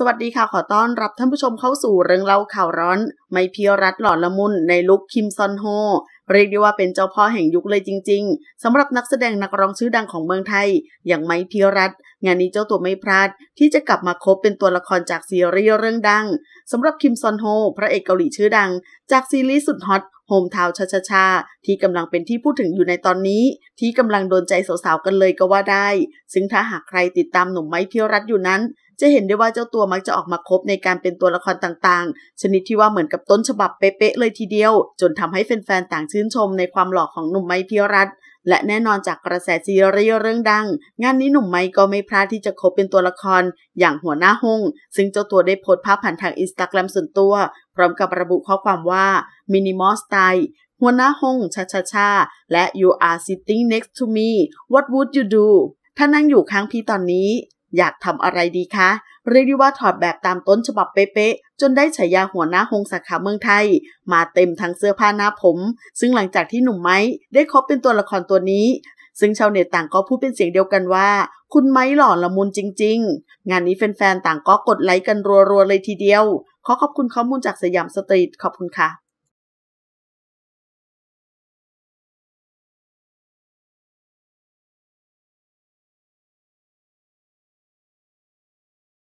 สวัสดีค่ะ ขอต้อนรับท่านผู้ชมเข้าสู่เรื่องเล่าข่าวร้อน ไมเพียรัตหลอนละมุน ในลุคคิมซอนโฮเรียกได้ว่าเป็นเจ้าพ่อแห่งยุคเลยจริง ๆสำหรับนักแสดงนักร้องชื่อดังของเมืองไทย อย่างไมเพียรัตงานนี้เจ้าตัวไม่พลาด ที่จะกลับมาคบเป็นตัวละครจากซีรีส์เรื่องดังสำหรับคิมซอนโฮพระเอกเกาหลีชื่อดัง จากซีรีส์สุดฮอตโฮมทาวชาชาชา ที่กำลังเป็นที่พูดถึงอยู่ในตอนนี้ที่กำลังโดนใจสาวๆกันเลยก็ว่าได้ ซึ่งถ้าหากใครติดตามหนุ่มไม้เพียวรัตอยู่นั้นจะเห็นได้ว่าเจ้าตัวมักจะออกมาคบในการเป็นตัวละครต่างๆ ชนิดที่ว่าเหมือนกับต้นฉบับเป๊ะๆ เลยทีเดียว จนทำให้แฟนๆ ต่างชื่นชมในความหล่อของหนุ่มไม้พิรัตและแน่นอนจากกระแสซีรีส์เรื่องดัง งานนี้หนุ่มไม้ก็ไม่พลาดที่จะคบเป็นตัวละคร อย่างหัวหน้าฮงซึ่งเจ้าตัวได้โพสต์ภาพผ่านทางอินสตาแกรมส่วนตัว พร้อมกับระบุข้อความว่ามินิมอลสไตล์หัวหน้าฮงชาชาชา และ you are sitting next to me what would you do ถ้านั่งอยู่ข้างพี่ตอนนี้อยากทำอะไรดีคะ เรียกได้ว่าถอดแบบตามต้นฉบับเป๊ะๆจนได้ฉายาหัวหน้าหงสาขาเมืองไทย มาเต็มทั้งเสื้อผ้าหน้าผม ซึ่งหลังจากที่หนุ่มไม้ได้คบเป็นตัวละครตัวนี้ ซึ่งชาวเน็ตต่างก็พูดเป็นเสียงเดียวกันว่า คุณไม้หล่อละมุนจริง ๆ งานนี้แฟน ๆ ต่างก็กดไลค์กันรัว ๆ เลยทีเดียว ขอขอบคุณข้อมูลจากสยามสตรีทขอบคุณค่ะ